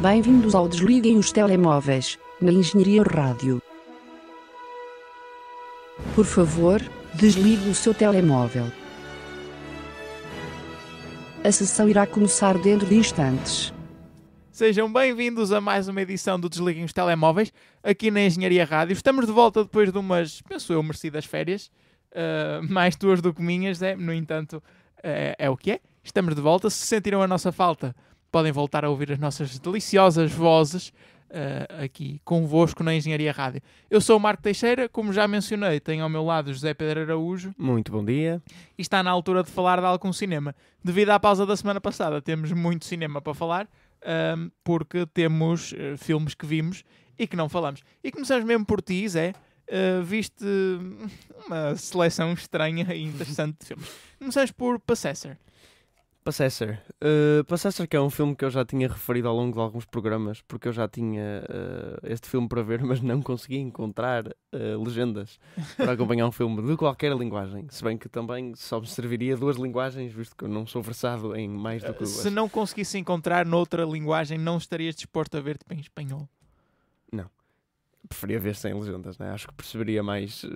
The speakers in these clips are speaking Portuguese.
Bem-vindos ao Desliguem os Telemóveis, na Engenharia Rádio. Por favor, desligue o seu telemóvel. A sessão irá começar dentro de instantes. Sejam bem-vindos a mais uma edição do Desliguem os Telemóveis, aqui na Engenharia Rádio. Estamos de volta depois de umas, penso eu, merecidas férias. Ah, mais tuas do que minhas, é, no entanto, é, é o que é. Estamos de volta. Se sentiram a nossa falta, podem voltar a ouvir as nossas deliciosas vozes uh, aqui convosco na Engenharia Rádio. Eu sou o Marco Teixeira, como já mencionei, tenho ao meu lado José Pedro Araújo. Muito bom dia. E está na altura de falar de algum cinema. Devido à pausa da semana passada, temos muito cinema para falar, ah, porque temos uh, filmes que vimos e que não falamos. E começamos mesmo por ti, Zé uh, viste uma seleção estranha e interessante de filmes. Começamos por Possessor. Possessor. Uh, Possessor que é um filme que eu já tinha referido ao longo de alguns programas, porque eu já tinha uh, este filme para ver, mas não conseguia encontrar uh, legendas para acompanhar um filme de qualquer linguagem. Se bem que também só me serviria duas linguagens, visto que eu não sou versado em mais do que duas. Se não conseguisse encontrar noutra linguagem, não estarias disposto a ver-te em espanhol? Não preferia ver sem legendas, né? acho que perceberia mais eh,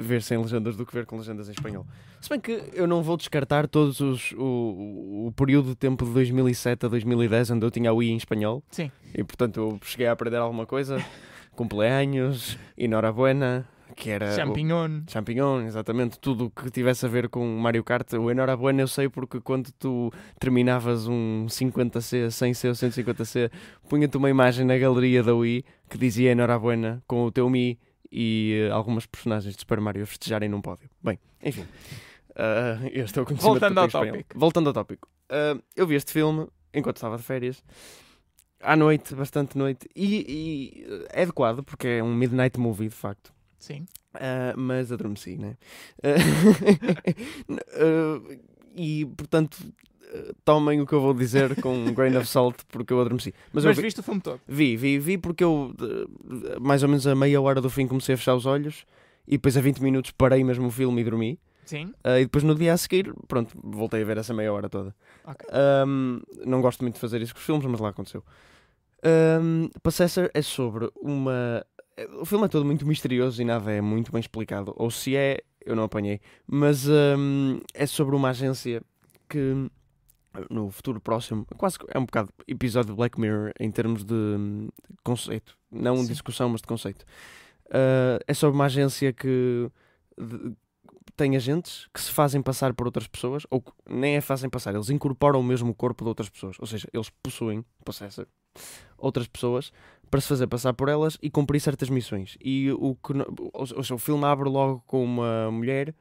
ver sem legendas do que ver com legendas em espanhol. Se bem que eu não vou descartar todos os o, o período de tempo de 2007 a 2010 onde eu tinha a Wii em espanhol. Sim. E portanto eu cheguei a aprender alguma coisa. Cumpleaños, enhorabuena, que era. Champignon. O... Champignon, exatamente. Tudo o que tivesse a ver com Mario Kart. O Enhorabuena eu sei porque quando tu terminavas um 50C, 100C ou 150C, punha-te uma imagem na galeria da Wii que dizia Enhorabuena com o teu Mi e uh, algumas personagens de Super Mario festejarem num pódio. Bem, enfim. Uh, eu estou conhecimento Voltando ao tópico. Voltando ao tópico. Uh, eu vi este filme enquanto estava de férias à noite, bastante noite, e, e, eh, é adequado porque é um midnight movie de facto. Sim. Uh, mas adormeci, né? Uh, e, portanto, tomem o que eu vou dizer com um grain of salt porque eu adormeci. Mas, Mas eu vi, viste o filme todo? Vi, vi, vi porque eu mais ou menos a meia hora do fim comecei a fechar os olhos e depois a 20 minutos parei mesmo o filme e dormi. Sim. Uh, e depois no dia a seguir, pronto, voltei a ver essa meia hora toda. Okay. Um, não gosto muito de fazer isso com os filmes, mas lá aconteceu. Um, Possessor é sobre uma o filme é todo muito misterioso e nada é muito bem explicado. Ou se é, eu não apanhei. Mas hum, é sobre uma agência que no futuro próximo, quase é um bocado episódio de Black Mirror em termos de, hum, conceito, não Sim. discussão, mas de conceito. Uh, é sobre uma agência que de, tem agentes que se fazem passar por outras pessoas, ou nem é fazem passar, eles incorporam o mesmo corpo de outras pessoas, ou seja, eles possuem, possessor, outras pessoas para se fazer passar por elas e cumprir certas missões. E o, que, ou seja, o filme abre logo com uma mulher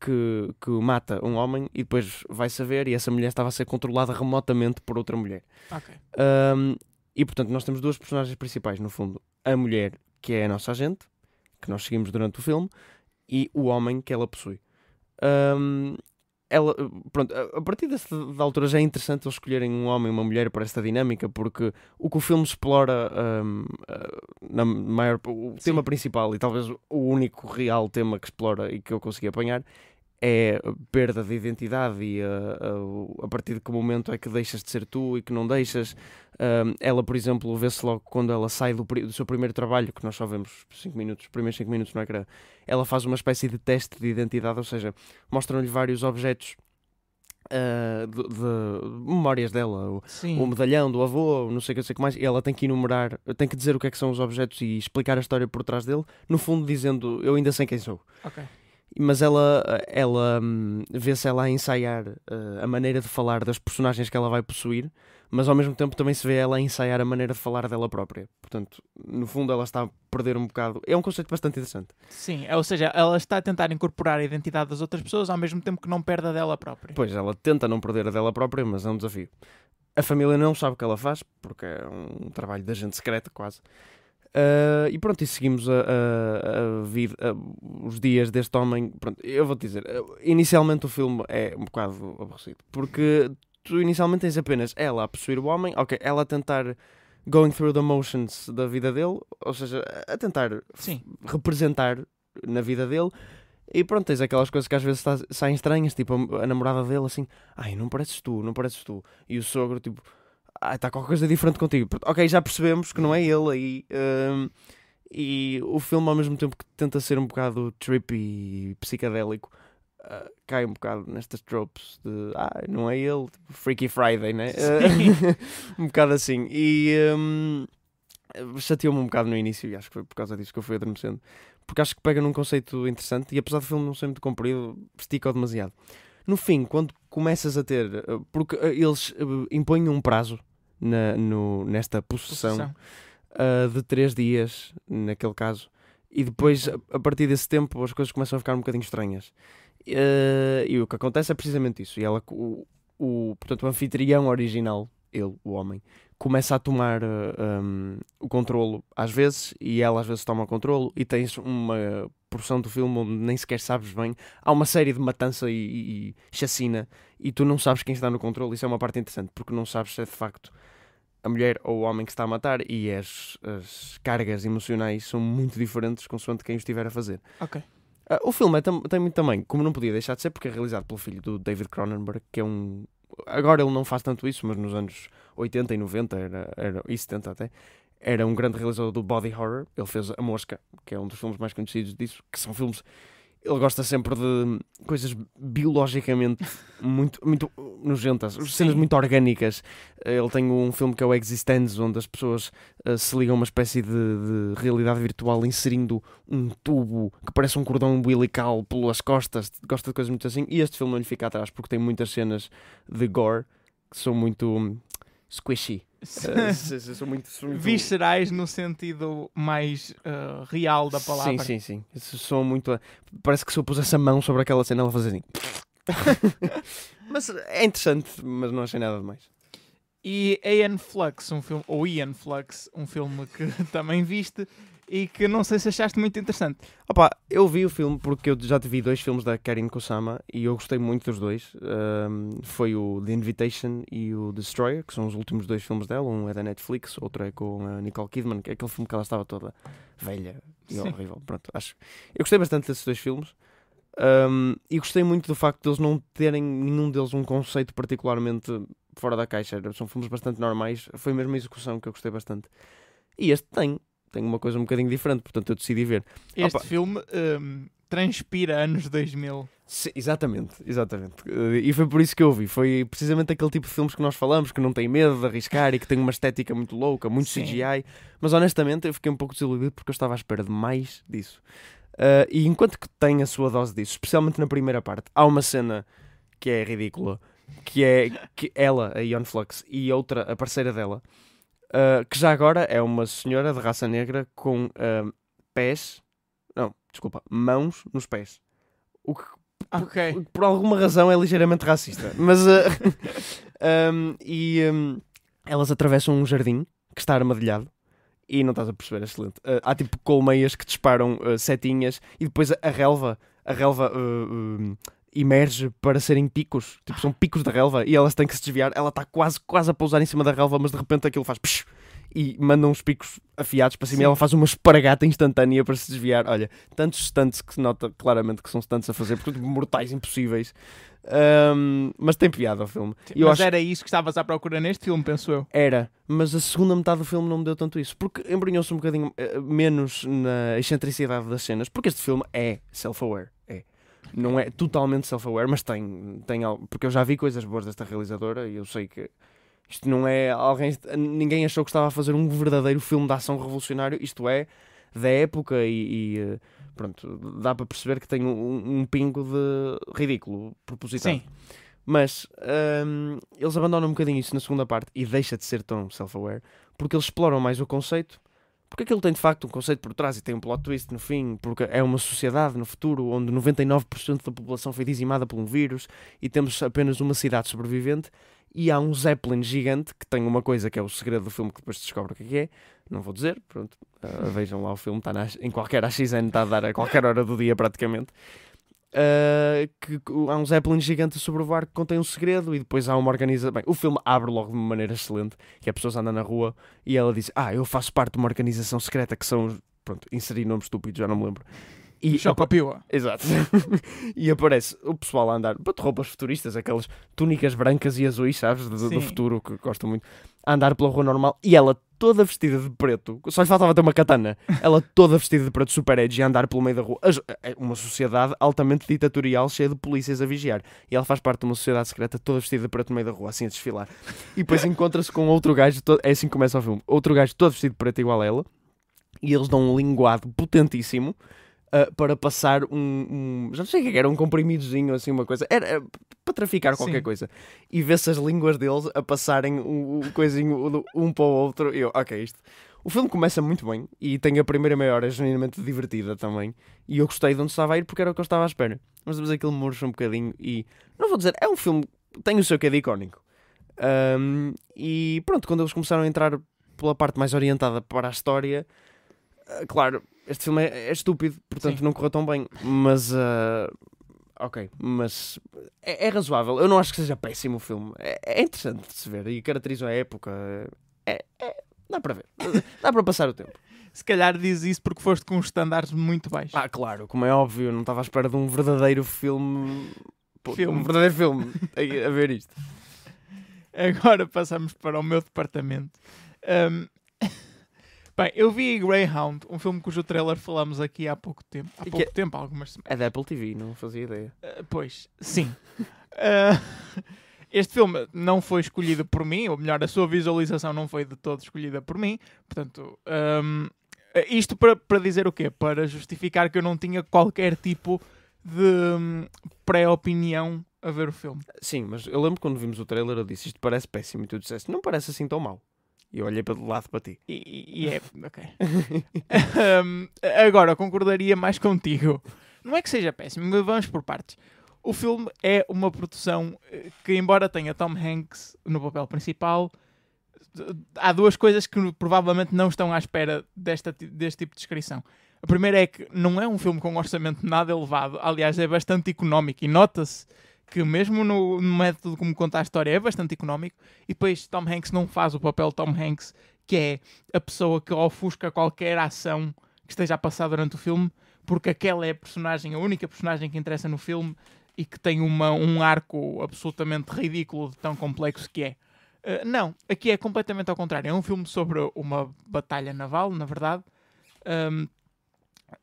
que, que mata um homem e depois vai saber, e essa mulher estava a ser controlada remotamente por outra mulher. Okay. Um, e portanto, nós temos duas personagens principais, no fundo: a mulher, que é a nossa agente, que nós seguimos durante o filme, e o homem que ela possui. Um, ela, pronto, a partir da altura já é interessante eles escolherem um homem e uma mulher para esta dinâmica, porque o que o filme explora um, hum, na maior, o Sim. tema principal e talvez o único real tema que explora e que eu consegui apanhar é perda de identidade e a, eh, a, eh, a, partir de que momento é que deixas de ser tu e que não deixas. Um, eh, ela, por exemplo, vê-se logo quando ela sai do, do, seu primeiro trabalho, que nós só vemos cinco minutos, os primeiros 5 minutos no ecrã, ela faz uma espécie de teste de identidade, ou seja, mostram-lhe vários objetos Uh, de, de, memórias dela, o, o, medalhão do avô, não sei o que, sei que mais, e ela tem que enumerar, tem que dizer o que é que são os objetos e explicar a história por trás dele, no fundo dizendo eu ainda sei quem sou. Ok mas ela, ela hum, vê-se ela a ensaiar uh, a maneira de falar das personagens que ela vai possuir, mas ao mesmo tempo também se vê ela a ensaiar a maneira de falar dela própria. Portanto, no fundo, ela está a perder um bocado. É um conceito bastante interessante. Sim, é, ou seja, ela está a tentar incorporar a identidade das outras pessoas ao mesmo tempo que não perde a dela própria. Pois, ela tenta não perder a dela própria, mas é um desafio. A família não sabe o que ela faz, porque é um trabalho de agente secreto, quase. Uh, e pronto, e seguimos a, a, a vir a, os dias deste homem. Pronto, eu vou-te dizer, inicialmente o filme é um bocado aborrecido, porque tu inicialmente tens apenas ela a possuir o homem, ok, ela a tentar going through the motions da vida dele, ou seja, a tentar representar na vida dele. E pronto, tens aquelas coisas que às vezes saem estranhas, tipo a namorada dele assim, ai, não pareces tu, não pareces tu. E o sogro, tipo, ah, está qualquer coisa diferente contigo. Ok, já percebemos que não é ele aí. Um, e o filme, ao mesmo tempo que tenta ser um bocado trippy e psicadélico, uh, cai um bocado nestas tropes de ah, não é ele, tipo, Freaky Friday, né? Uh, um bocado assim. E um, chateou-me um bocado no início, e acho que foi por causa disso que eu fui adormecendo, porque acho que pega num conceito interessante e apesar do filme não ser muito comprido, estica-o demasiado. No fim, quando começas a ter. Eh, porque eh, eles eh, impõem um prazo na, no, nesta possessão, possessão. Uh, de três dias, naquele caso. E depois, então. a partir desse tempo, as coisas começam a ficar um bocadinho estranhas. Uh, e o que acontece é precisamente isso. E ela, o, o, portanto, o anfitrião original, ele, o homem, começa a tomar uh, um, ehm, o controlo às vezes, e ela às vezes toma o controlo, e tens uma porção do filme onde nem sequer sabes bem, há uma série de matança e, e, e chacina e tu não sabes quem está no controle. Isso é uma parte interessante, porque não sabes se é de facto a mulher ou o homem que está a matar e as, as cargas emocionais são muito diferentes consoante quem o estiver a fazer. Ok. Uh, o filme é tem muito também, como não podia deixar de ser, porque é realizado pelo filho do David Cronenberg, que é um. Agora ele não faz tanto isso, mas nos anos 80 e 90 era, era, e 70 até, era um grande realizador do body horror. Ele fez A Mosca, que é um dos filmes mais conhecidos disso, que são filmes. Ele gosta sempre de coisas biologicamente muito, muito nojentas, Sim. cenas muito orgânicas. Ele tem um filme que é o Existence, onde as pessoas uh, se ligam a uma espécie de, de, realidade virtual inserindo um tubo que parece um cordão umbilical pelas costas. Gosta de coisas muito assim. E este filme não lhe fica atrás porque tem muitas cenas de gore que são muito squishy. Eh, muito, muito... Viscerais no sentido mais uh, real da palavra. Sim, sim, sim. São muito. Eh, parece que se eu pusesse a mão sobre aquela cena, ela fazia assim. mas é interessante, mas não achei nada demais. E Ian Flux, um filme, ou Ian Flux, um filme que também viste, e que não sei se achaste muito interessante. Opa, eu vi o filme porque eu já te vi dois filmes da Karin Kusama e eu gostei muito dos dois. Um, foi o The Invitation e o Destroyer, que são os últimos dois filmes dela. Um é da Netflix, outro é com a Nicole Kidman, que é aquele filme que ela estava toda velha e Sim. horrível. Pronto, acho. Eu gostei bastante desses dois filmes. Um, e gostei muito do facto de eles não terem nenhum deles um conceito particularmente fora da caixa. São filmes bastante normais. Foi mesmo a execução que eu gostei bastante. E este tem tem uma coisa um bocadinho diferente, portanto eu decidi ver. Ah, este Opa. filme um, transpira anos 2000. Sim, exatamente, exatamente. Eh, e foi por isso que eu vi. Foi precisamente aquele tipo de filmes que nós falamos, que não tem medo de arriscar e que tem uma estética muito louca, muito Sim. CGI. Mas honestamente eu fiquei um pouco desiludido porque eu estava à espera de mais disso. Uh, e enquanto que tem a sua dose disso, especialmente na primeira parte, há uma cena que é ridícula, que é que ela, a Ion Flux, e outra, a parceira dela, ah, que já agora é uma senhora de raça negra com uh, pés, não, desculpa, mãos nos pés. O que okay. por, por, alguma razão é ligeiramente racista. Mas uh, ah, um, e um, elas atravessam um jardim que está armadilhado e não estás a perceber, é excelente. Uh, há tipo colmeias que disparam uh, setinhas e depois a, relva, a relva uh, emerge para serem picos. Tipo, são picos da relva e elas têm que se desviar. Ela está quase, quase a pousar em cima da relva, mas de repente aquilo faz psh, e manda uns picos afiados para cima Sim. e ela faz uma espargata instantânea para se desviar. Olha, tantos stunts que se nota claramente que são stunts a fazer, porque tipo, mortais impossíveis. Um, mas tem piada o filme. Sim, eu mas acho... era isso que estavas à procura neste filme, penso eu. Era, mas a segunda metade do filme não me deu tanto isso, porque embrenhou-se um bocadinho uh, menos na excentricidade das cenas, porque este filme é self-aware. É. Não é totalmente self-aware, mas tem, tem algo, porque eu já vi coisas boas desta realizadora e eu sei que isto não é alguém, ninguém achou que estava a fazer um verdadeiro filme de ação revolucionário, isto é da época e, e eh, pronto, dá para perceber que tem um, um pingo de ridículo propositado. Sim. Mas um, ehm, eles abandonam um bocadinho isso na segunda parte e deixa de ser tão self-aware porque eles exploram mais o conceito porque aquilo tem de facto um conceito por trás e tem um plot twist no fim, porque é uma sociedade no futuro onde 99% da população foi dizimada por um vírus e temos apenas uma cidade sobrevivente e há um Zeppelin gigante que tem uma coisa que é o segredo do filme que depois descobre o que é, é. não vou dizer, pronto, uh, vejam lá o filme, está em qualquer AXN, está a dar a qualquer hora do dia praticamente. Uh, que há um Zeppelin gigante o sobrevoar que contém um segredo e depois há uma organização. Bem, o filme abre logo de uma maneira excelente, que a é pessoa anda na rua e ela diz: Ah, eu faço parte de uma organização secreta que são. Pronto, inseri nomes estúpidos, já não me lembro. E Choco piua. Exato. e aparece o pessoal a andar, de roupas futuristas, aquelas túnicas brancas e azuis, sabes, do, do futuro, que gosto muito, a andar pela rua normal, e ela toda vestida de preto, só lhe faltava ter uma katana, ela toda vestida de preto, super edgy, a andar pelo meio da rua. É, uma sociedade altamente ditatorial, cheia de polícias a vigiar. E ela faz parte de uma sociedade secreta, toda vestida de preto no meio da rua, assim a desfilar. E depois encontra-se com outro gajo, todo... é assim que começa o filme, outro gajo todo vestido de preto igual a ela, e eles dão um linguado potentíssimo uh, para passar um, um, Já não sei o que é era, um comprimidozinho, assim, uma coisa. Era, para traficar qualquer Sim. coisa. E vê-se as línguas deles a passarem um, coisinho um para o outro. E eu, ok, isto. O filme começa muito bem e tem a primeira meia hora genuinamente divertida também. E eu gostei de onde estava a ir porque era o que eu estava à espera. Mas depois aquilo murcha um bocadinho e. Não vou dizer, é um filme. Tem o seu que de icónico. Um, e pronto, quando eles começaram a entrar pela parte mais orientada para a história, ah, claro, este filme é, é estúpido, portanto Sim. não correu tão bem. Mas. Uh, ok, mas é, é, razoável. Eu não acho que seja péssimo o filme. É, é interessante de se ver e caracteriza a época. É, é dá para ver. dá para passar o tempo. Se calhar diz isso porque foste com os estándares muito baixos. Ah, claro, como é óbvio, não estava à espera de um verdadeiro filme. Pô, filme. Um verdadeiro filme a, a ver isto. Agora passamos para o meu departamento. Um... Bem, eu vi Greyhound, um filme cujo trailer falámos aqui há pouco tempo. Há pouco é tempo, há algumas semanas. É da Apple TV, não fazia ideia. Uh, pois, sim. uh, este filme não foi escolhido por mim, ou melhor, a sua visualização não foi de todo escolhida por mim. Portanto, um, isto para, para dizer o quê? Para justificar que eu não tinha qualquer tipo de um, pré-opinião a ver o filme. Sim, mas eu lembro quando vimos o trailer, eu disse isto parece péssimo e tu disseste não parece assim tão mal. E olhei para o lado para ti. E, e é. Ok. um, agora, concordaria mais contigo. Não é que seja péssimo, mas vamos por partes. O filme é uma produção eh, que, embora tenha Tom Hanks no papel principal, há duas coisas que provavelmente não estão à espera desta, deste tipo de descrição. A primeira é que não é um filme com um orçamento nada elevado, aliás, é bastante económico e nota-se que mesmo no, no método como conta a história é bastante económico, e depois Tom Hanks não faz o papel de Tom Hanks, que é a pessoa que ofusca qualquer ação que esteja a passar durante o filme, porque aquela é a personagem, a única personagem que interessa no filme e que tem uma, um arco absolutamente ridículo de tão complexo que é. Uh, não, aqui é completamente ao contrário. É um filme sobre uma batalha naval, na verdade, um,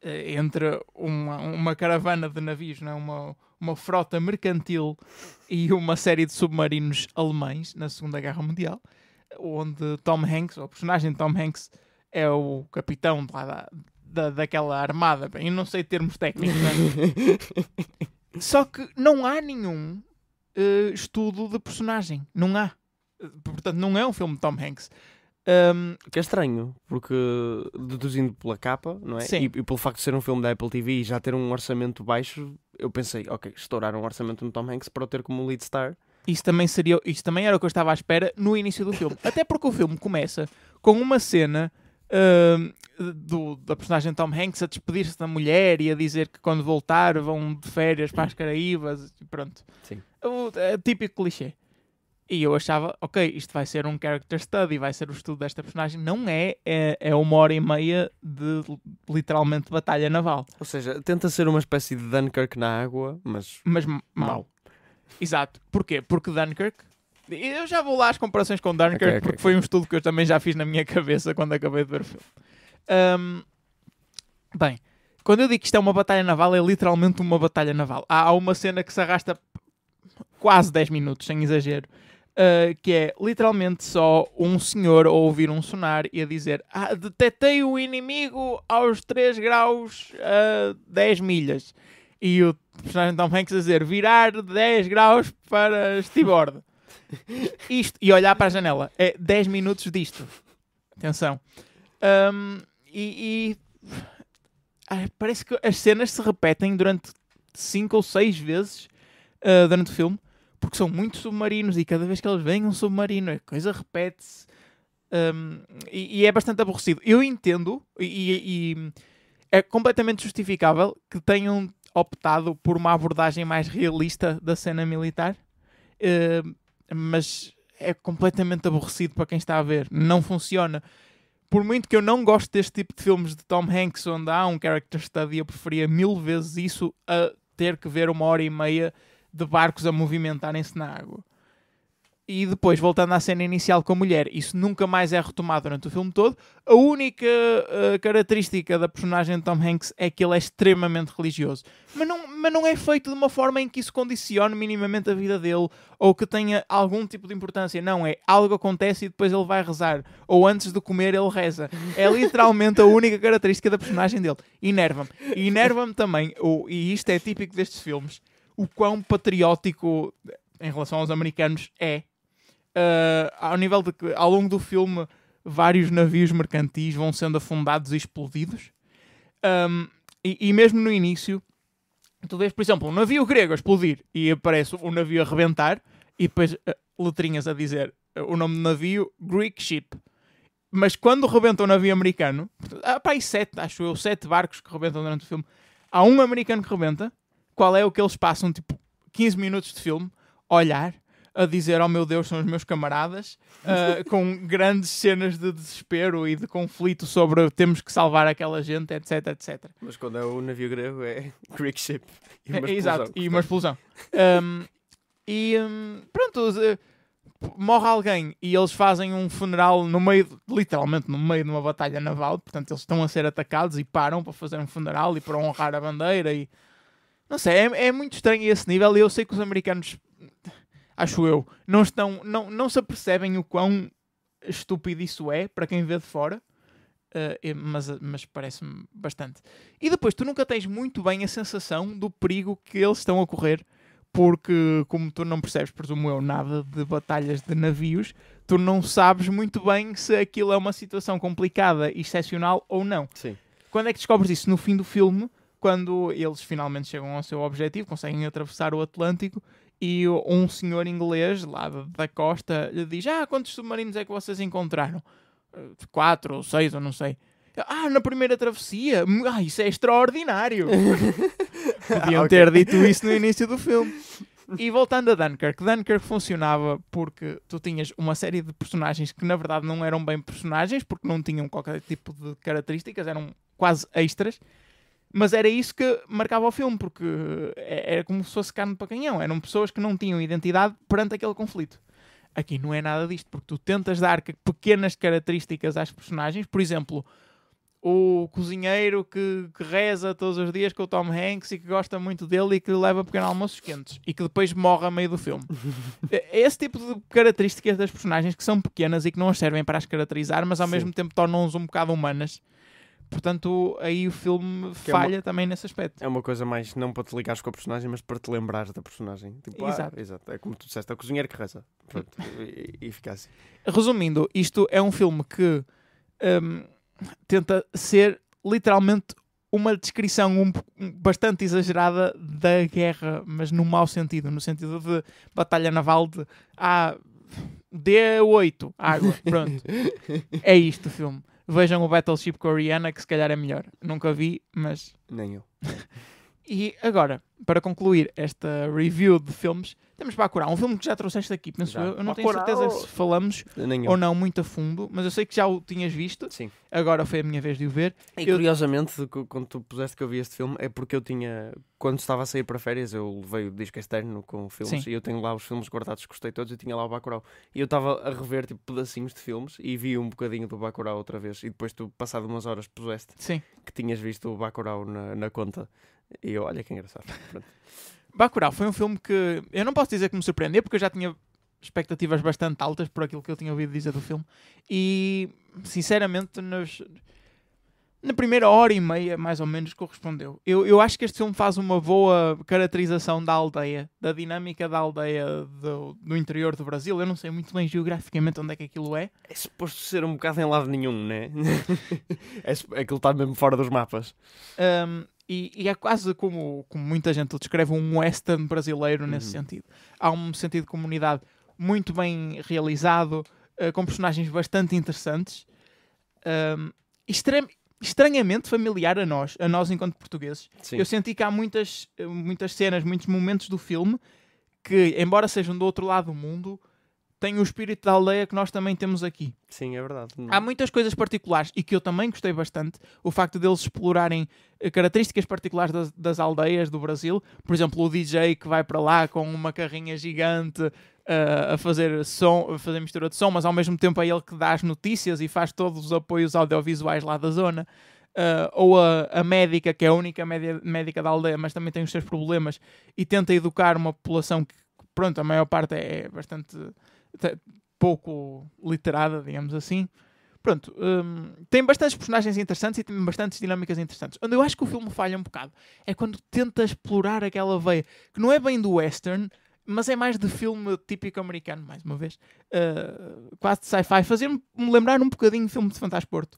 eh, entre uma, uma caravana de navios, não é? uma, uma frota mercantil e uma série de submarinos alemães na Segunda Guerra Mundial, onde Tom Hanks, o personagem de Tom Hanks, é o capitão da, da, daquela armada. Bem, eu não sei termos técnicos. É? Só que não há nenhum uh, estudo de personagem. Não há. Portanto, não é um filme de Tom Hanks. Um, que é estranho, porque deduzindo pela capa, não é? E, e, pelo facto de ser um filme da Apple TV e já ter um orçamento baixo, eu pensei, ok, estouraram um orçamento no Tom Hanks para o ter como lead star. Isso também, seria, isso também era o que eu estava à espera no início do filme. Até porque o filme começa com uma cena uh, do, da personagem Tom Hanks a despedir-se da mulher e a dizer que quando voltar vão de férias para as Caraíbas. Pronto. Sim. O, é típico clichê. E eu achava, ok, isto vai ser um character study, vai ser o estudo desta personagem. Não é, é, é uma hora e meia de literalmente batalha naval. Ou seja, tenta ser uma espécie de Dunkirk na água, mas. Mas mal. Exato. Porquê? Porque Dunkirk. Eu já vou lá às comparações com Dunkirk, okay, okay, porque okay. foi um estudo que eu também já fiz na minha cabeça quando acabei de ver o filme. Um, bem, quando eu digo que isto é uma batalha naval, é literalmente uma batalha naval. Há, há uma cena que se arrasta quase 10 minutos, sem exagero, Uh, que é literalmente só um senhor a ouvir um sonar e a dizer ah, detetei o inimigo aos 3 graus a uh, 10 milhas. E o personagem Tom Hanks a dizer virar 10 graus para estibordo. Isto, e olhar para a janela. É 10 minutos disto. Atenção. Um, e, e... parece que as cenas se repetem durante 5 ou 6 vezes uh, durante o filme porque são muitos submarinos e cada vez que eles vêm um submarino, a coisa repete-se um, e, e, é bastante aborrecido. Eu entendo e, e, é completamente justificável que tenham optado por uma abordagem mais realista da cena militar, uh, mas é completamente aborrecido para quem está a ver, não funciona. Por muito que eu não goste deste tipo de filmes de Tom Hanks, onde há um character study, eu preferia mil vezes isso a ter que ver uma hora e meia de barcos a movimentarem-se na água. E depois, voltando à cena inicial com a mulher, isso nunca mais é retomado durante o filme todo. A única uh, característica da personagem de Tom Hanks é que ele é extremamente religioso. Mas não, mas não é feito de uma forma em que isso condicione minimamente a vida dele ou que tenha algum tipo de importância. Não, é algo acontece e depois ele vai rezar. Ou antes de comer ele reza. É literalmente a única característica da personagem dele. Inerva-me. Inerva-me também, o, e isto é típico destes filmes o quão patriótico em relação aos americanos é. Uh, ao nível de que, ao longo do filme, vários navios mercantis vão sendo afundados e explodidos. Um, e, e, mesmo no início, tu vês, por exemplo, um navio grego a explodir e aparece um navio a rebentar e depois uh, letrinhas a dizer uh, o nome do navio, Greek Ship. Mas quando rebenta um navio americano, há para aí sete, acho eu, sete barcos que rebentam durante o filme. Há um americano que rebenta qual é o que eles passam, tipo, 15 minutos de filme, olhar, a dizer, oh meu Deus, são os meus camaradas, uh, com grandes cenas de desespero e de conflito sobre temos que salvar aquela gente, etc, etc. Mas quando é o navio grego é Greek ship e é, uma explosão. É, exato, e uma explosão. um, e um, pronto, eh, morre alguém e eles fazem um funeral no meio, literalmente no meio de uma batalha naval, portanto eles estão a ser atacados e param para fazer um funeral e para honrar a bandeira e não sei, é, é muito estranho esse nível e eu sei que os americanos, acho eu, não estão, não, não se apercebem o quão estúpido isso é para quem vê de fora. Uh, mas, mas parece-me bastante. E depois, tu nunca tens muito bem a sensação do perigo que eles estão a correr, porque, como tu não percebes, presumo eu, nada de batalhas de navios, tu não sabes muito bem se aquilo é uma situação complicada e excepcional ou não. Sim. Quando é que descobres isso? No fim do filme, quando eles finalmente chegam ao seu objetivo, conseguem atravessar o Atlântico e um senhor inglês lá da costa lhe diz: Ah, quantos submarinos é que vocês encontraram? Eh, quatro ou seis, ou não sei. Ah, na primeira travessia? Ah, isso é extraordinário! Podiam okay. ter dito isso no início do filme. E voltando a Dunkirk, Dunkirk funcionava porque tu tinhas uma série de personagens que na verdade não eram bem personagens porque não tinham qualquer tipo de características, eram quase extras mas era isso que marcava o filme, porque eh, era como se fosse carne para canhão. Eram pessoas que não tinham identidade perante aquele conflito. Aqui não é nada disto, porque tu tentas dar pequenas características às personagens. Por exemplo, o cozinheiro que, que, reza todos os dias com o Tom Hanks e que gosta muito dele e que leva pequenos almoços quentes e que depois morre a meio do filme. É, é esse tipo de características das personagens que são pequenas e que não as servem para as caracterizar, mas ao Sim. mesmo tempo tornam-os um bocado humanas Portanto, aí o filme que falha é uma, também nesse aspecto. É uma coisa mais não para te ligares com a personagem, mas para te lembrares da personagem. Tipo, ah, exato. Ah, exato. É como tu disseste, é o cozinheiro que reza. Pronto, e, e fica assim. Resumindo, isto é um filme que um, tenta ser literalmente uma descrição um, bastante exagerada da guerra, mas no mau sentido, no sentido de batalha naval de a ah, D8, água, pronto. é isto o filme vejam o Battleship Coreana, que se calhar é melhor. Nunca vi, mas. Nem eu. e agora, para concluir esta review de filmes, temos para curar um filme que já trouxeste aqui, penso já. eu. Eu não tenho certeza se falamos Nenhum. ou não muito a fundo, mas eu sei que já o tinhas visto. Sim. Agora foi a minha vez de o ver. E eu... curiosamente, quando tu puseste que eu vi este filme, é porque eu tinha. Quando estava a sair para férias, eu levei o disco externo com filmes Sim. e eu tenho lá os filmes guardados, gostei todos e tinha lá o Bacurau. E eu estava a rever tipo pedacinhos de filmes e vi um bocadinho do Bacurau outra vez. E depois tu, passado umas horas, puseste Sim. que tinhas visto o Bacurau na, na conta. E eu, olha que engraçado. Pronto. Bacurau foi um filme que eu não posso dizer que me surpreendeu, porque eu já tinha expectativas bastante altas por aquilo que eu tinha ouvido dizer do filme. E, sinceramente, nos, na primeira hora e meia, mais ou menos, correspondeu. Eu, eu acho que este filme faz uma boa caracterização da aldeia, da dinâmica da aldeia do, do interior do Brasil. Eu não sei muito bem geograficamente onde é que aquilo é. É suposto ser um bocado em lado nenhum, né? é, aquilo está mesmo fora dos mapas. Um, e, e, é quase como, como muita gente descreve um western brasileiro uhum. nesse sentido. Há um sentido de comunidade muito bem realizado, uh, com personagens bastante interessantes, um, estranhamente familiar a nós, a nós enquanto portugueses. Sim. Eu senti que há muitas, eh, muitas cenas, muitos momentos do filme que, embora sejam do outro lado do mundo, tem o espírito da aldeia que nós também temos aqui. Sim, é verdade. Hum. Há muitas coisas particulares e que eu também gostei bastante. O facto deles explorarem eh, características particulares das, das aldeias do Brasil. Por exemplo, o DJ que vai para lá com uma carrinha gigante uh, a fazer som, a fazer mistura de som, mas ao mesmo tempo é ele que dá as notícias e faz todos os apoios audiovisuais lá da zona. Uh, ou a, a, médica, que é a única média, médica da aldeia, mas também tem os seus problemas e tenta educar uma população que, pronto, a maior parte é, é bastante até pouco literada, digamos assim. Pronto, hum, tem bastantes personagens interessantes e tem bastantes dinâmicas interessantes. Onde eu acho que o filme falha um bocado é quando tenta explorar aquela veia que não é bem do western, mas é mais de filme típico americano, mais uma vez, uh, quase de sci-fi, fazer-me lembrar um bocadinho de filme de Fantasporto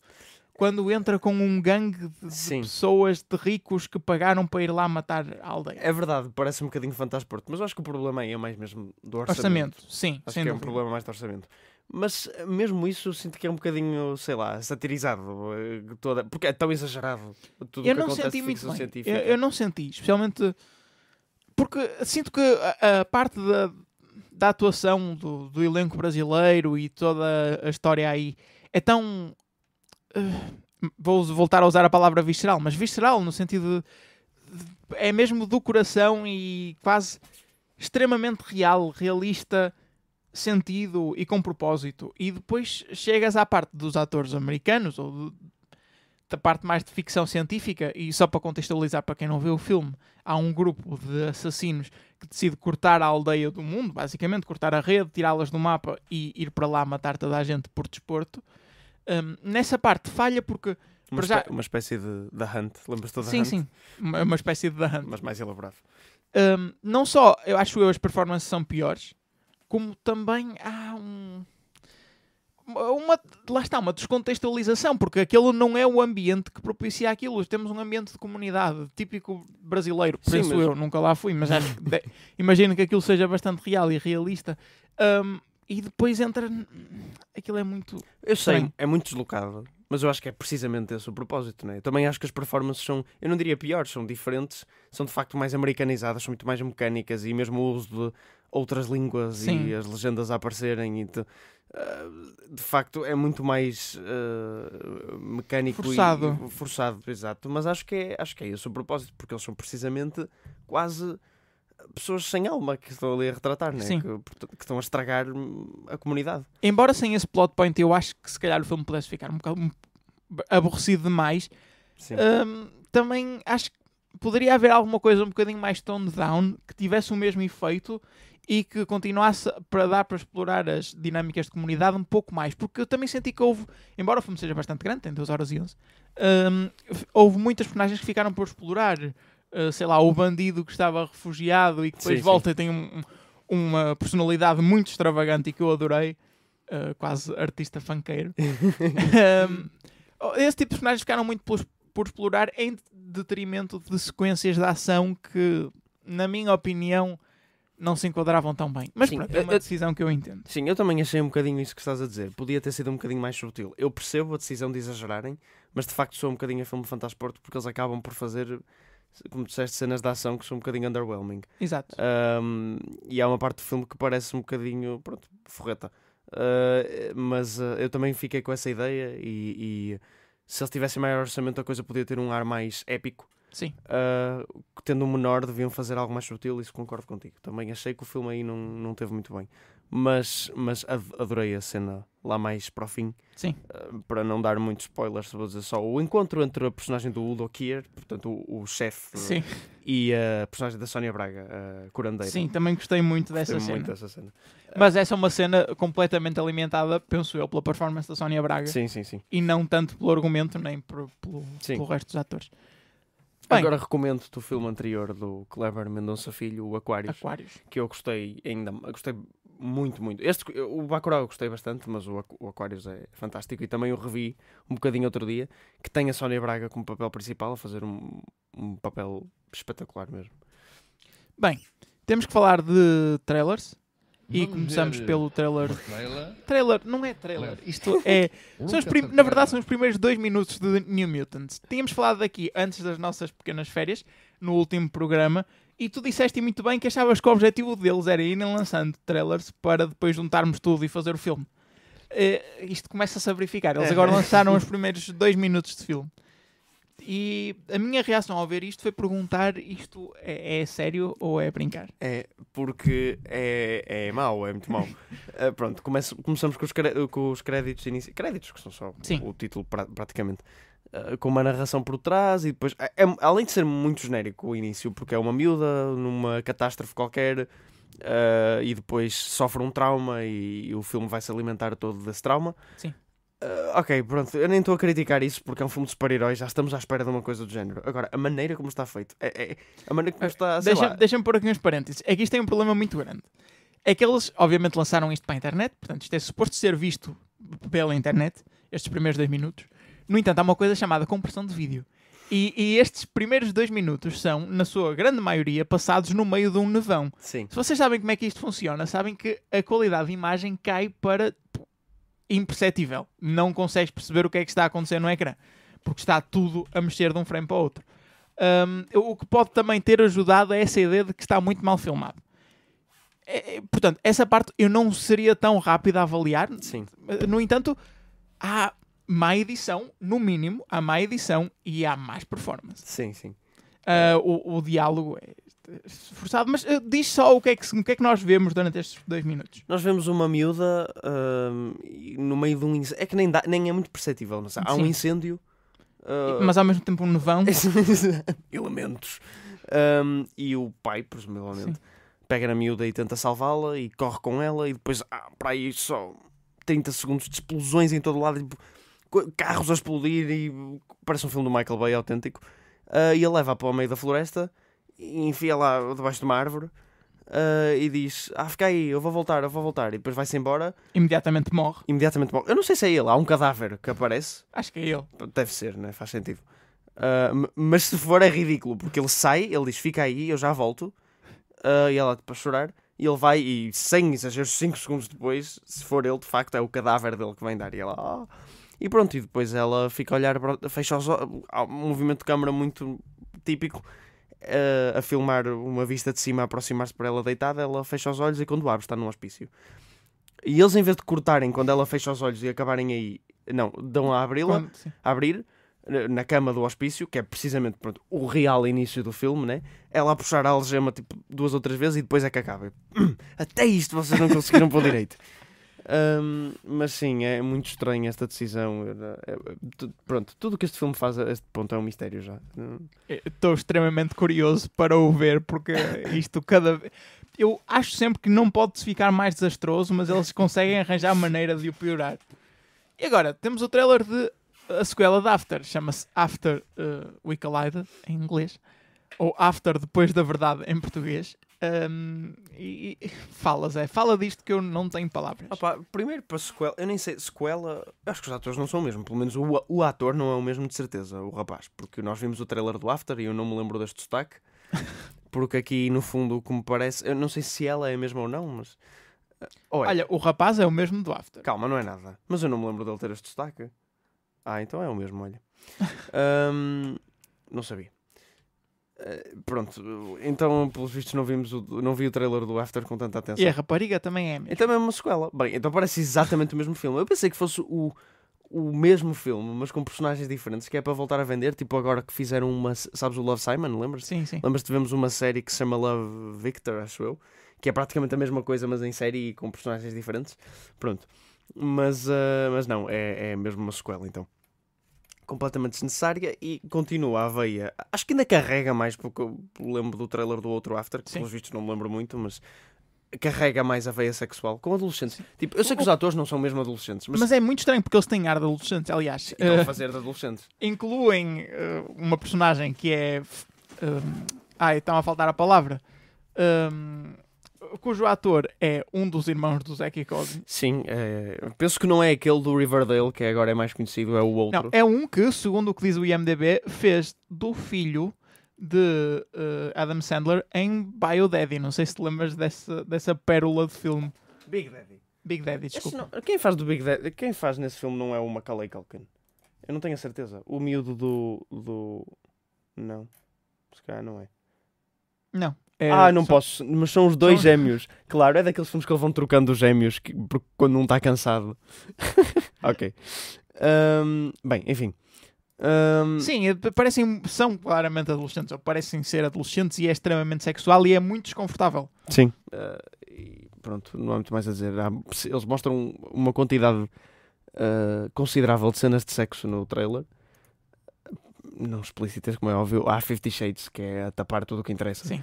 quando entra com um gangue de pessoas de ricos que pagaram para ir lá matar a aldeia. É verdade, parece um bocadinho fantasporto, mas eu acho que o problema aí é mais mesmo do orçamento. Orçamento, sim. Acho que dúvida. é um problema mais de orçamento. Mas eh, mesmo isso sinto que é um bocadinho, sei lá, satirizado. Eh, toda... Porque é tão exagerado tudo eu que não acontece senti muito científica. Eu, eu, não senti, especialmente porque sinto que a, a parte da, da atuação do, do elenco brasileiro e toda a história aí é tão ah, vou voltar a usar a palavra visceral, mas visceral no sentido de, de, é mesmo do coração e quase extremamente real, realista, sentido e com propósito. E depois chegas à parte dos atores americanos ou de, da parte mais de ficção científica, e só para contextualizar para quem não viu o filme, há um grupo de assassinos que decide cortar a aldeia do mundo, basicamente cortar a rede, tirá-las do mapa e ir para lá matar toda a gente por desporto. Um, nessa parte falha porque. Uma, já... uma espécie de The Hunt, lembras-te da sim, Hunt? Sim, sim, uma, uma espécie de The Hunt. Mas mais elaborado. Um, não só, eu acho eu, as performances são piores, como também há um... Uma, lá está, uma descontextualização, porque aquele não é o ambiente que propicia aquilo. Temos um ambiente de comunidade típico brasileiro, penso eu, nunca lá fui, mas acho que de... imagino que aquilo seja bastante real e realista. Um, e depois entra. Aquilo é muito. Eu sei, é muito deslocado. Mas eu acho que é precisamente esse o propósito, né? Eu também acho que as performances são, eu não diria piores, são diferentes, são de facto mais americanizadas, são muito mais mecânicas e mesmo o uso de outras línguas Sim. e as legendas a aparecerem e te, uh, ah, de facto é muito mais uh, mecânico forçado. E, forçado, exato. Mas acho que é, acho que é esse o propósito, porque eles são precisamente quase pessoas sem alma que estão ali a retratar, né? Sim. Que, portanto, que estão a estragar hum, a comunidade. Embora sem esse plot point, eu acho que se calhar o filme pudesse ficar um bocado aborrecido demais. Hum, também acho que poderia haver alguma coisa um bocadinho mais toned down que tivesse o mesmo efeito e que continuasse para dar para explorar as dinâmicas de comunidade um pouco mais, porque eu também senti que houve, embora o filme seja bastante grande, tem 2 horas e 11, hum, houve muitas personagens que ficaram por explorar. Eh, sei lá, o bandido que estava refugiado e que depois sim, volta sim. e tem um, uma personalidade muito extravagante e que eu adorei, uh, quase artista fanqueiro. um, oh, esse tipo de personagens ficaram muito por, por explorar em detrimento de sequências de ação que, na minha opinião, não se enquadravam tão bem. Mas sim, pronto, eh, é uma eu, decisão que eu entendo. Sim, eu também achei um bocadinho isso que estás a dizer. Podia ter sido um bocadinho mais sutil. Eu percebo a decisão de exagerarem, mas de facto sou um bocadinho a filme Fantasporto porque eles acabam por fazer como disseste, cenas de ação que são um bocadinho underwhelming. Exato. Um, e há uma parte do filme que parece um bocadinho, pronto, forreta. Uh, mas uh, eu também fiquei com essa ideia e, e, se eles tivessem maior orçamento a coisa podia ter um ar mais épico. Sim. Uh, tendo um menor deviam fazer algo mais sutil, isso concordo contigo. Também achei que o filme aí não, não teve muito bem mas, mas adorei a cena lá mais para o fim. Sim. Uh, para não dar muitos spoilers, vou dizer só o encontro entre a personagem do Udo Kier, portanto o, o chefe, e a personagem da Sónia Braga, a curandeira. Sim, também gostei muito dessa gostei cena. muito dessa cena. Mas essa é uma cena completamente alimentada, penso eu, pela performance da Sónia Braga. Sim, sim, sim. E não tanto pelo argumento, nem por, pelo, pelo resto dos atores. Bem, Agora recomendo-te o filme anterior do Clever Mendonça Filho, o Aquários, Aquários, que eu gostei ainda, gostei muito, muito. Este, o Bacurau eu gostei bastante, mas o, o Aquarius é fantástico e também o revi um bocadinho outro dia, que tem a Sónia Braga como papel principal, a fazer um, um papel espetacular mesmo. Bem, temos que falar de trailers. E Vamos começamos pelo trailer. trailer. Trailer, não é trailer. Isto é. é são os prim... Na verdade, são os primeiros dois minutos de New Mutants. Tínhamos falado aqui antes das nossas pequenas férias, no último programa, e tu disseste muito bem que achavas que o objetivo deles era irem lançando trailers para depois juntarmos tudo e fazer o filme. Uh, isto começa-se a verificar. Eles é. agora lançaram os primeiros dois minutos de filme. E a minha reação ao ver isto foi perguntar: isto é, é sério ou é brincar? É, porque é, é mau, é muito mau. uh, pronto, começamos com os, com os créditos iniciais. Créditos, que são só Sim. o título pra, praticamente. Eh, com uma narração por trás e depois. É, é, além de ser muito genérico o início, porque é uma miúda numa catástrofe qualquer. Uh, e depois sofre um trauma e, e, o filme vai se alimentar todo desse trauma. Sim. Uh, ok, pronto, eu nem estou a criticar isso porque é um filme de super-heróis, já estamos à espera de uma coisa do género. Agora, a maneira como está feito, é, é a maneira como está. Deixa-me deixa pôr aqui uns parênteses. É que isto tem um problema muito grande. É que eles, obviamente, lançaram isto para a internet, portanto, isto é suposto ser visto pela internet, estes primeiros 10 minutos. No entanto, há uma coisa chamada compressão de vídeo. E, e, estes primeiros dois minutos são, na sua grande maioria, passados no meio de um nevão. Sim. Se vocês sabem como é que isto funciona, sabem que a qualidade de imagem cai para imperceptível. Não consegues perceber o que é que está a acontecer no ecrã. Porque está tudo a mexer de um frame para o outro. Um, o que pode também ter ajudado é essa ideia de que está muito mal filmado. É, é portanto, essa parte eu não seria tão rápido a avaliar. Sim. No entanto, há má edição, no mínimo, há má edição e há mais performance. Sim, sim. Uh, o, o, diálogo é forçado, mas uh, diz só o que, é que, o que é que nós vemos durante estes dois minutos. Nós vemos uma miúda uh, no meio de um incêndio. É que nem, dá, nem é muito perceptível, mas há sim. um incêndio. Ah, mas ao mesmo tempo um nevão. Elementos. Um, e o pai, presumivelmente, sim. pega na miúda e tenta salvá-la e corre com ela e depois há ah, para aí só 30 segundos de explosões em todo o lado. Tipo, carros a explodir e parece um filme do Michael Bay autêntico. Uh, e ele leva para o meio da floresta e enfia lá debaixo de uma árvore uh, e diz: Ah, fica aí, eu vou voltar, eu vou voltar. E depois vai-se embora. Imediatamente morre. Imediatamente morre. Eu não sei se é ele, há um cadáver que aparece. Acho que é ele. Deve ser, né? faz sentido. Uh, mas se for é ridículo, porque ele sai, ele diz: Fica aí, eu já volto. e ela para tipo, chorar. E ele vai e, sem exageros, 5 segundos depois, se for ele, de facto, é o cadáver dele que vem dar. E ela, oh e pronto, e depois ela fica a olhar, fecha os olhos, há um movimento de câmera muito típico. A, eh, a filmar uma vista de cima, a aproximar-se para ela deitada, ela fecha os olhos e quando abre está no hospício. E eles, em vez de cortarem quando ela fecha os olhos e acabarem aí, não, dão a abri-la, a abrir, na cama do hospício, que é precisamente pronto, o real início do filme, né? Ela a puxar a algema tipo duas ou três vezes e depois é que acaba. Até isto vocês não conseguiram pôr direito. Um, mas sim, é muito estranha esta decisão. É, é, tu, pronto, tudo o que este filme faz a este ponto é um mistério já. É, estou extremamente curioso para o ver, porque isto cada vez. Eu acho sempre que não pode ficar mais desastroso, mas eles conseguem arranjar maneira de o piorar. E agora, temos o trailer de a sequela de After, chama-se After uh, eh, We Collide, em inglês, ou After Depois da Verdade, em português. Um, e, e falas, é, fala disto que eu não tenho palavras. Opa, primeiro para sequela, eu nem sei, sequela, acho que os atores não são o mesmo, pelo menos o, o ator não é o mesmo de certeza, o rapaz, porque nós vimos o trailer do After e eu não me lembro deste destaque, porque aqui no fundo, como parece, eu não sei se ela é a mesma ou não, mas. Eh, ou é? Olha, o rapaz é o mesmo do After. Calma, não é nada, mas eu não me lembro dele ter este destaque. Ah, então é o mesmo, olha. um, não sabia. Eh, pronto, então pelos vistos não, vimos o, não vi o trailer do After com tanta atenção. E a rapariga também é mesmo. Então é uma sequela. Bem, então parece exatamente o mesmo filme. Eu pensei que fosse o, o mesmo filme, mas com personagens diferentes, que é para voltar a vender, tipo agora que fizeram uma. Sabes o Love Simon, lembras? Sim, sim. lembras que tivemos uma série que se chama Love Victor, acho eu, que é praticamente a mesma coisa, mas em série e com personagens diferentes. Pronto. Mas, uh, mas não, é, é mesmo uma sequela então completamente desnecessária e continua a veia. Acho que ainda carrega mais, porque eu lembro do trailer do outro After, que Sim. pelos vistos não me lembro muito, mas carrega mais a veia sexual com adolescentes. Tipo, eu sei que os atores não são mesmo adolescentes, mas, mas é muito estranho porque eles têm ar de adolescentes, aliás. E estão uh, a fazer de adolescentes. Incluem uh, uma personagem que é. Uh, ai, está a faltar a palavra. Ehm, cujo ator é um dos irmãos do Zack e Cody. Sim, é, penso que não é aquele do Riverdale, que agora é mais conhecido, é o outro. Não, é um que, segundo o que diz o IMDB, fez do filho de uh, Adam Sandler em Bio Daddy. Não sei se te lembras dessa, dessa pérola de filme. Big Daddy. Big Daddy, desculpa. Não, quem faz do Big Daddy, quem faz nesse filme não é o Macaulay Culkin? Eu não tenho a certeza. O miúdo do... do... Não. Se calhar não é. Não. É, ah, não posso, mas são os dois são... gêmeos. Claro, é daqueles filmes que eles vão trocando os gêmeos que, quando um está cansado. ok. Um, bem, enfim. Um... Sim, eh, parecem, são claramente adolescentes, ou parecem ser adolescentes e é extremamente sexual e é muito desconfortável. Sim. Uh, pronto, não há muito mais a dizer. Há, eles mostram uma quantidade uh, considerável de cenas de sexo no trailer não explícitas, como é óbvio, há 50 Shades, que é a tapar tudo o que interessa. Sim.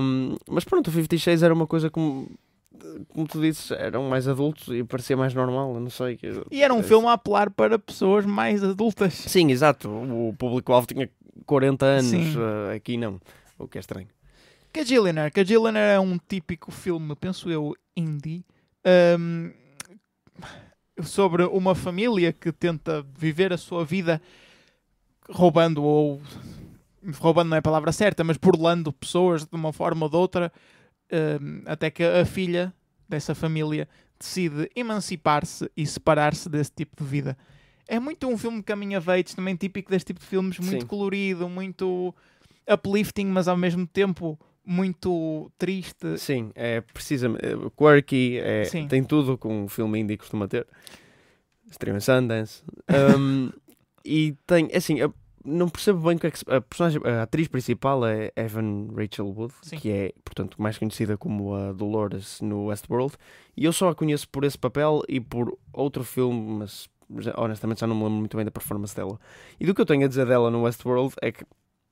Um, mas pronto, o 50 Shades era uma coisa como. Como tu dizes, eram mais adultos e parecia mais normal, não sei. E era um é filme a apelar para pessoas mais adultas. Sim, exato. O público-alvo tinha 40 anos, uh, aqui não, o que é estranho. Cajillionaire. Cajillionaire é um típico filme, penso eu, indie, um, sobre uma família que tenta viver a sua vida roubando ou roubando não é a palavra certa, mas burlando pessoas de uma forma ou de outra, hum, até que a filha dessa família decide emancipar-se e separar-se desse tipo de vida. É muito um filme a veites também típico deste tipo de filmes, muito Sim. colorido, muito uplifting, mas ao mesmo tempo muito triste. Sim, é precisamente. Eh, é, quirky, é, tem tudo que um filme indie costuma ter. Stream Sundance. Um, E tem, é assim, não percebo bem o que é que se, a personagem, a atriz principal é Evan Rachel Wood, Sim. que é, portanto, mais conhecida como a Dolores no Westworld, e eu só a conheço por esse papel e por outro filme, mas honestamente já não me lembro muito bem da performance dela. E do que eu tenho a dizer dela no Westworld é que,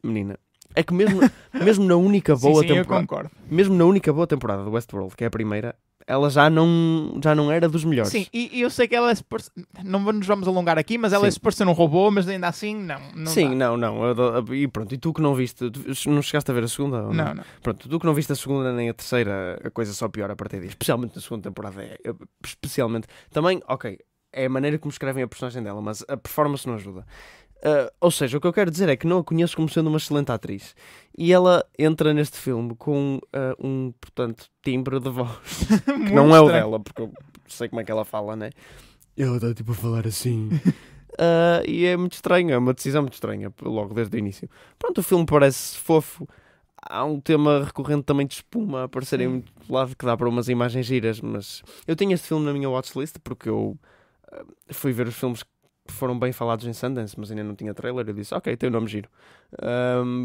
menina, é que mesmo, mesmo na única boa temporada, mesmo na única boa temporada do Westworld, que é a primeira, ela já não, já não era dos melhores. Sim, e, e eu sei que ela é super... Não nos vamos alongar aqui, mas ela é Sim. é super ser um robô, mas ainda assim, não. não Sim, dá. não, não. E pronto, e tu que não viste, não chegaste a ver a segunda? Não? não, não. Pronto, tu que não viste a segunda nem a terceira, a coisa só piora a partir disso Especialmente na segunda temporada. É, é, especialmente. Também, ok, é a maneira como escrevem a personagem dela, mas a performance não ajuda. Uh, ou seja, o que eu quero dizer é que não a conheço como sendo uma excelente atriz. E ela entra neste filme com uh, um, portanto, timbre de voz que não é o dela, porque eu sei como é que ela fala, né? Ela está tipo a falar assim. uh, e é muito estranho, é uma decisão muito estranha, logo desde o início. Pronto, o filme parece fofo. Há um tema recorrente também de espuma a aparecer em muito lado que dá para umas imagens giras, mas eu tenho este filme na minha watchlist porque eu fui ver os filmes que foram bem falados em Sundance, mas ainda não tinha trailer. Eu disse, ok, tem o nome giro.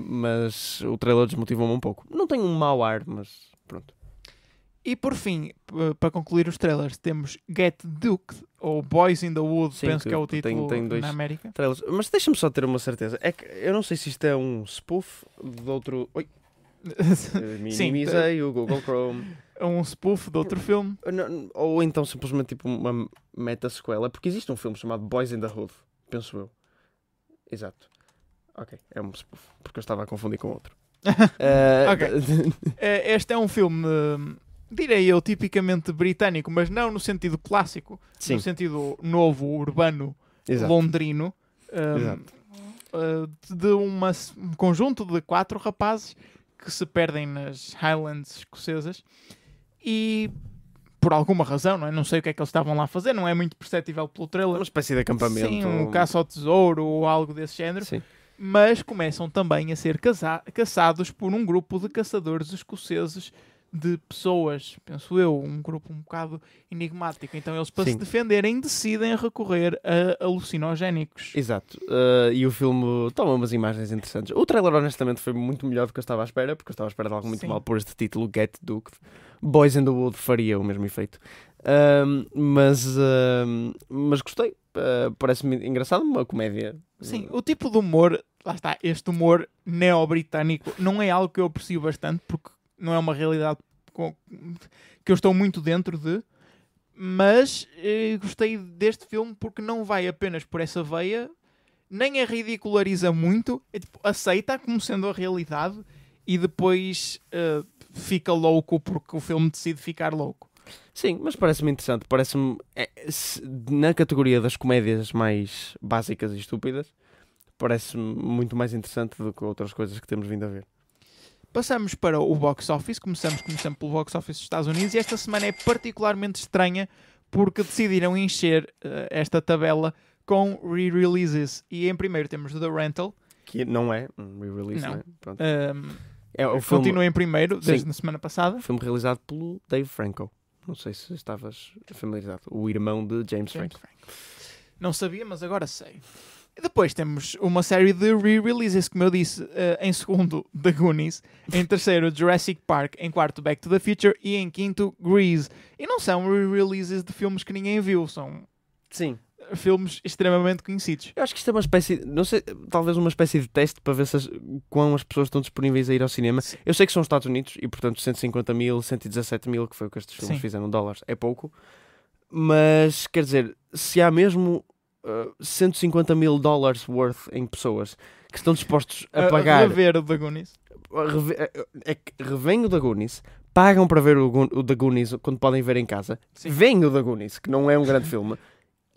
mas o trailer desmotivou-me um pouco. Não tem um mau ar, mas pronto. E por fim, para concluir os trailers, temos Get Duke ou Boys in the Wood, penso que, que é o título tem, tem na América. Trailers. Mas deixa-me só ter uma certeza. É que eu não sei se isto é um spoof de outro. Oi! Minimizei Sim, o Google Chrome é um spoof de outro filme. Ou, ou então simplesmente tipo uma meta-sequela, porque existe um filme chamado Boys in the Hood, penso eu. Exato. Ok, é um spoof, porque eu estava a confundir com outro. uh... Ok. Eh, este é um filme, direi eu, tipicamente britânico, mas não no sentido clássico, Sim. no sentido novo, urbano, Exato. londrino. Um, ehm, Exato. Eh, de uma, um conjunto de quatro rapazes que se perdem nas Highlands escocesas e por alguma razão, não, é? não sei o que é que eles estavam lá a fazer, não é muito perceptível pelo trailer. Uma espécie de acampamento. Sim, um caça ao tesouro ou algo desse género. Sim. Mas começam também a ser caçados por um grupo de caçadores escoceses de pessoas, penso eu, um grupo um bocado enigmático. Então eles, para Sim. se defenderem, decidem recorrer a alucinogénicos. Exato. Uh, e o filme toma umas imagens interessantes. O trailer, honestamente, foi muito melhor do que eu estava à espera, porque eu estava à espera de algo muito Sim. mal por este título, Get Duked. Boys in the Wood faria o mesmo efeito. mas, mas gostei. Uh, Parece-me engraçado, uma comédia. Sim, o tipo de humor, lá está, este humor neo-britânico não é algo que eu aprecio bastante porque não é uma realidade com, que eu estou muito dentro de. Mas eh, gostei deste filme porque não vai apenas por essa veia, nem a ridiculariza muito, é, tipo, aceita como sendo a realidade e depois uh, fica louco porque o filme decide ficar louco. Sim, mas parece-me interessante. Parece-me é, na categoria das comédias mais básicas e estúpidas, parece-me muito mais interessante do que outras coisas que temos vindo a ver. Passamos para o box office, começamos, começamos pelo box office dos Estados Unidos e esta semana é particularmente estranha porque decidiram encher uh, esta tabela com re-releases. E em primeiro temos The Rental, que não é um re-release, não. Né? Pronto. Um, é, o filme... Continua em primeiro, desde a na semana passada. Filme realizado pelo Dave Franco. Não sei se estavas familiarizado. O irmão de James, James Franco. Não sabia, mas agora sei. E depois temos uma série de re-releases, como eu disse, uh, em segundo, The Goonies, em terceiro, Jurassic Park, em quarto, Back to the Future e em quinto, Grease. E não são re-releases de filmes que ninguém viu, são Sim filmes extremamente conhecidos. Eu acho que isto é uma espécie, não sei, talvez uma espécie de teste para ver se as, quão as pessoas estão disponíveis a ir ao cinema. Sim. Eu sei que são os Estados Unidos e, portanto, 150 mil, 117 mil, que foi o que estes filmes Sim. fizeram, dólares, é pouco. Mas, quer dizer, se há mesmo uh, eh, 150 mil dólares worth em pessoas que estão dispostos a, pagar... A rever o The Goonies. Eh, é que revém o The Goonies, pagam para ver o, o The Goonies quando podem ver em casa, Sim. veem o The Goonies, que não é um grande filme,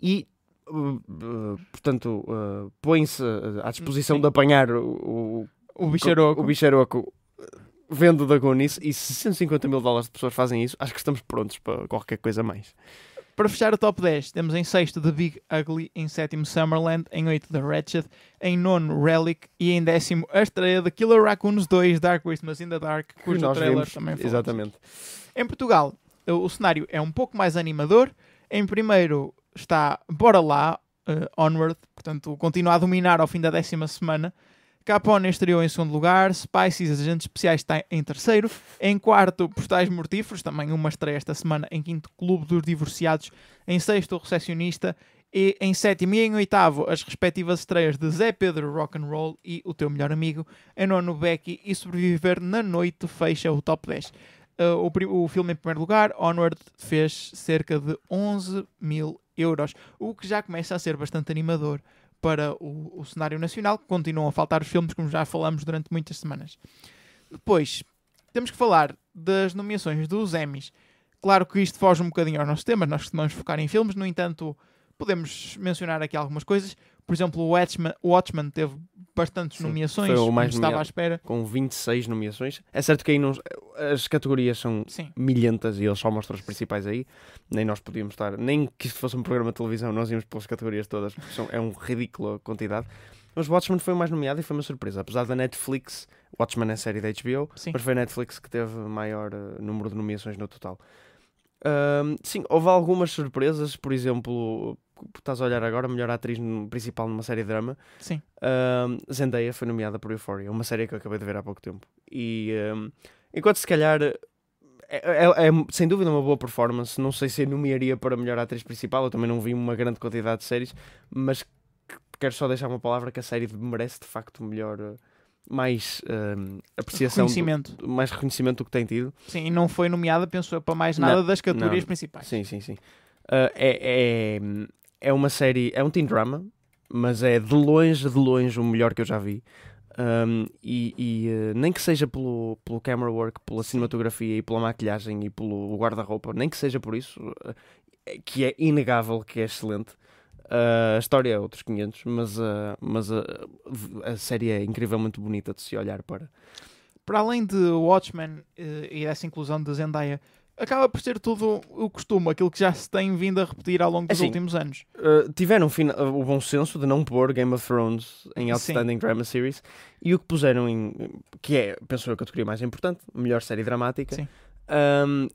e eh, portanto, eh, põe-se eh, à disposição de apanhar o, o, o bicharoco. O vendo o isso, e se 150 mil dólares de pessoas fazem isso, acho que estamos prontos para qualquer coisa mais. Para fechar o top 10, temos em sexto The Big Ugly, em sétimo Summerland, em oito The Wretched, em nono Relic e em décimo a estreia de Killer Raccoons 2 Dark Christmas in the Dark, cujo trailer vimos, também foi. Exatamente. Em Portugal, o cenário é um pouco mais animador. Em primeiro, está Bora Lá, uh, Onward, portanto continua a dominar ao fim da décima semana. Capone estreou em segundo lugar, Spices Agentes Especiais está em terceiro, em quarto Postais Mortíferos, também uma estreia esta semana, em quinto Clube dos Divorciados, em sexto O Recessionista e em sétimo e em oitavo as respectivas estreias de Zé Pedro Rock and Roll e O Teu Melhor Amigo, em nono Becky e Sobreviver na Noite fecha o top 10. Uh, o, o, filme em primeiro lugar, Onward fez cerca de 11 mil euros, o que já começa a ser bastante animador para o, o cenário nacional. Continuam a faltar os filmes, como já falamos durante muitas semanas. Depois, temos que falar das nomeações dos Emmys. Claro que isto foge um bocadinho ao nosso tema, nós costumamos focar em filmes, no entanto, podemos mencionar aqui algumas coisas. Por exemplo, o Watchman, o teve bastantes Sim, nomeações, foi o mais estava à espera. Com 26 nomeações. É certo que aí não, as categorias são Sim. milhentas e eles só mostram as principais aí. Nem nós podíamos estar, nem que isto fosse um programa de televisão, nós íamos pelas categorias todas, porque são, é uma ridícula quantidade. Mas Watchmen foi o mais nomeado e foi uma surpresa. Apesar da Netflix, Watchmen é série da HBO, Sim. mas foi a Netflix que teve maior uh, número de nomeações no total. Um, sim, houve algumas surpresas, por exemplo, estás a olhar agora, a melhor atriz principal numa série de drama. Sim. Um, Zendaya foi nomeada por Euphoria, uma série que eu acabei de ver há pouco tempo. E um, Enquanto se calhar é, é, é, é, sem dúvida uma boa performance. Não sei se nomearia para melhor atriz principal, eu também não vi uma grande quantidade de séries, mas quero só deixar uma palavra que a série merece de facto melhor. Mais uh, apreciação, reconhecimento. Do, mais reconhecimento do que tem tido. Sim, e não foi nomeada, pensou para mais nada não, das categorias não. principais. Sim, sim, sim. Uh, é, é, é uma série, é um teen drama, mas é de longe, de longe o melhor que eu já vi. Um, e, e eh, nem que seja pelo, pelo camera work, pela cinematografia e pela maquilhagem e pelo guarda-roupa, nem que seja por isso, eh, eh, que é inegável que é excelente. Uh, a história é outros 500, mas, uh, mas a ah, a série é incrivelmente bonita de se olhar para. Para além de Watchmen e dessa inclusão de Zendaya, acaba por ser tudo o costume, aquilo que já se tem vindo a repetir ao longo dos assim, últimos anos. Uh, tiveram uh, o bom senso de não pôr Game of Thrones em Outstanding Sim. Drama Series e o que puseram em. que é, penso eu, a categoria mais importante, melhor série dramática. Sim um,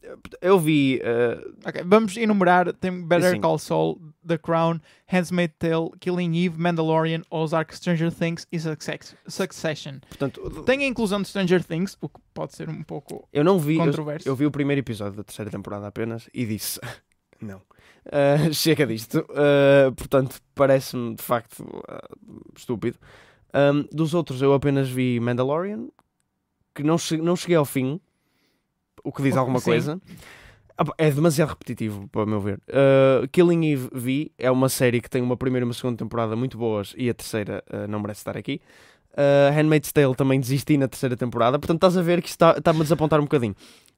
eu vi. Uh... Okay, vamos enumerar: tem Better Call Saul, The Crown, Handmaid's Tale, Killing Eve, Mandalorian, Ozark, Stranger Things e Succession. Portanto, tem a inclusão de Stranger Things, o que pode ser um pouco eu não vi, controverso. Eu, eu vi o primeiro episódio da terceira temporada apenas e disse: não. Uh, chega disto. Uh, portanto, parece-me de facto estúpido. Um, dos outros, eu apenas vi Mandalorian, que não, che não cheguei ao fim o que diz alguma Sim. coisa. Ah, é demasiado repetitivo, para o meu ver. Uh, Killing Eve V é uma série que tem uma primeira e uma segunda temporada muito boas e a terceira uh, não merece estar aqui. Uh, Handmaid's Tale também desisti na terceira temporada, portanto estás a ver que está-me está a desapontar um bocadinho.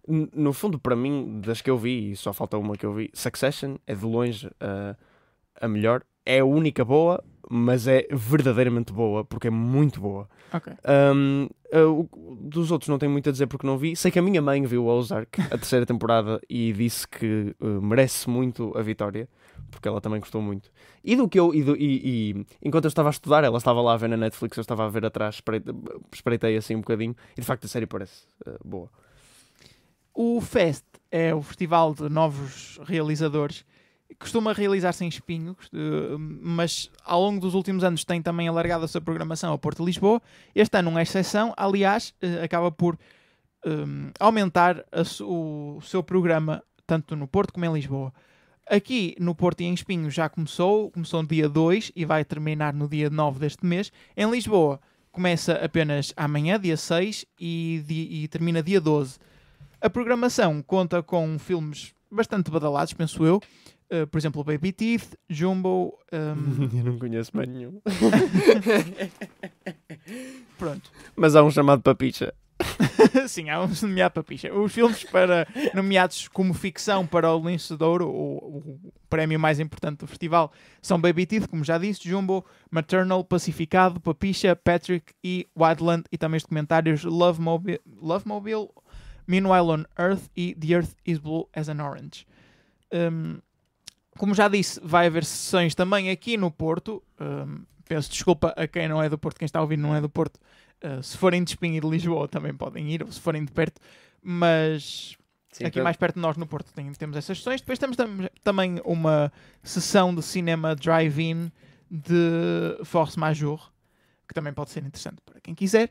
no fundo, para mim, das que eu vi, e só falta uma que eu vi, Succession é de longe uh, a melhor, é a única boa, mas é verdadeiramente boa, porque é muito boa. Okay. Um, ah, dos outros não tenho muito a dizer porque não vi. Sei que a minha mãe viu Ozark, a terceira temporada, e disse que uh, merece muito a vitória, porque ela também gostou muito. E do que eu, e, do, e, e, enquanto eu estava a estudar, ela estava lá a ver na Netflix, eu estava a ver atrás, espreitei, espreitei assim um bocadinho, e de facto a série parece uh, boa. O Fest é o festival de novos realizadores costuma realizar-se em Espinho, mas ao longo dos últimos anos tem também alargado a sua programação ao Porto de Lisboa. Este ano não é exceção, aliás, eh, acaba por um, ehm, aumentar su o seu programa tanto no Porto como em Lisboa. Aqui no Porto e em Espinho já começou, começou no dia 2 e vai terminar no dia 9 deste mês. Em Lisboa começa apenas amanhã, dia 6, e, e termina dia 12. A programação conta com filmes bastante badalados, penso eu. Eh, por exemplo, Baby Teeth, Jumbo. Um... Ehm, Eu não conheço mais nenhum. Pronto. Mas há um chamado Papicha. Sim, há um nomeado Papicha. Os filmes para, nomeados como ficção para o Lince de Ouro, o, o prémio mais importante do festival, são Baby Teeth, como já disse, Jumbo, Maternal, Pacificado, Papicha, Patrick e Wildland. E também os documentários Love Mobile, Love Mobile Meanwhile on Earth e The Earth is Blue as an Orange. Um, ehm, como já disse, vai haver sessões também aqui no Porto. Um, peço desculpa a quem não é do Porto, quem está ouvindo não é do Porto. Uh, se forem de Espinho e de Lisboa também podem ir, ou se forem de perto. Mas Sim, aqui então... mais perto de nós no Porto tem, temos essas sessões. Depois temos tam também uma sessão de cinema drive-in de Force Major, que também pode ser interessante para quem quiser.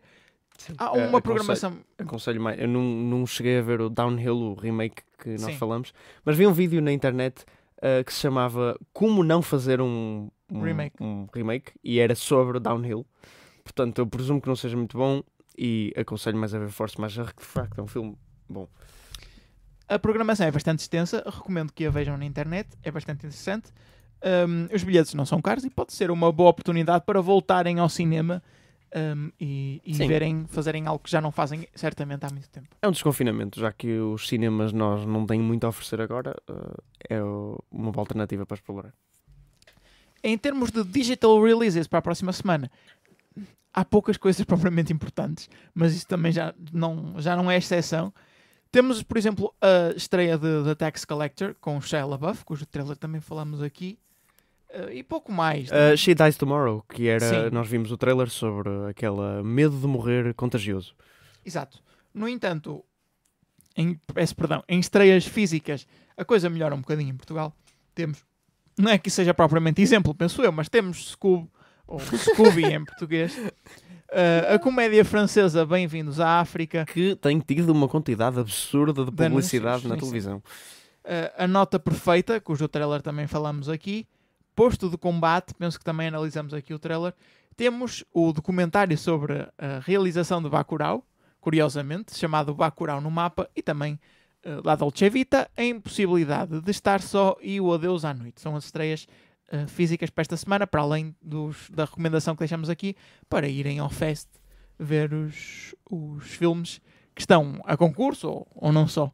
Sim. Há uma uh, programação. Aconselho, aconselho Eu não, não cheguei a ver o Downhill, o remake que nós Sim. falamos, mas vi um vídeo na internet eh, que se chamava Como Não Fazer um, um, remake. um Remake e era sobre Downhill. Portanto, eu presumo que não seja muito bom e aconselho mais a ver Force Major, que de facto é um filme bom. A programação é bastante extensa, recomendo que a vejam na internet, é bastante interessante. Um, os bilhetes não são caros e pode ser uma boa oportunidade para voltarem ao cinema um, e, e verem, fazerem algo que já não fazem certamente há muito tempo. É um desconfinamento, já que os cinemas nós não têm muito a oferecer agora, uh, é uma boa alternativa para explorar. Em termos de digital releases para a próxima semana, há poucas coisas propriamente importantes, mas isso também já não, já não é exceção. Temos, por exemplo, a estreia da Tax Collector com Shia LaBeouf, cujo trailer também falamos aqui. Uh, e pouco mais. Eh, né? Uh, She Dies Tomorrow, que era. Sim. Nós vimos o trailer sobre aquela medo de morrer contagioso. Exato. No entanto, em, peço perdão, em estreias físicas, a coisa melhora um bocadinho em Portugal. Temos. Não é que seja propriamente exemplo, penso eu, mas temos Scoob, ou Scooby em português. Uh, a comédia francesa Bem-vindos à África. Que tem tido uma quantidade absurda de publicidade Danúncios, na televisão. Uh, a Nota Perfeita, cujo trailer também falamos aqui posto de combate, penso que também analisamos aqui o trailer. Temos o documentário sobre a realização de Bacurau, curiosamente, chamado Bacurau no mapa, e também uh, La Dolce Vita, A Impossibilidade de Estar Só e O Adeus à Noite. São as estreias uh, físicas para esta semana, para além dos, da recomendação que deixamos aqui, para irem ao Fest ver os, os filmes que estão a concurso ou, ou não só.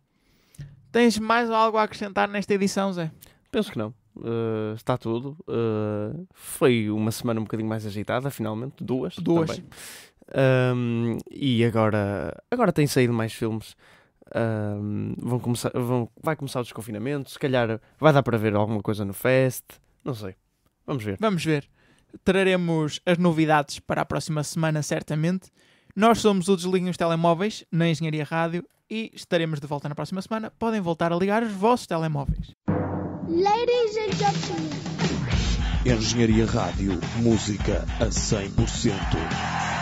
Tens mais algo a acrescentar nesta edição, Zé? Penso que não uh, está tudo. Uh, foi uma semana um bocadinho mais agitada, finalmente, duas. Duas. Um, e agora, agora têm saído mais filmes. Um, vão começar, vão, vai começar o desconfinamento. Se calhar vai dar para ver alguma coisa no Fest. Não sei. Vamos ver. Vamos ver. Traremos as novidades para a próxima semana, certamente. Nós somos o Desliguem os Telemóveis na Engenharia Rádio e estaremos de volta na próxima semana. Podem voltar a ligar os vossos telemóveis. Ladies and gentlemen. Engenharia Rádio, música a 100%.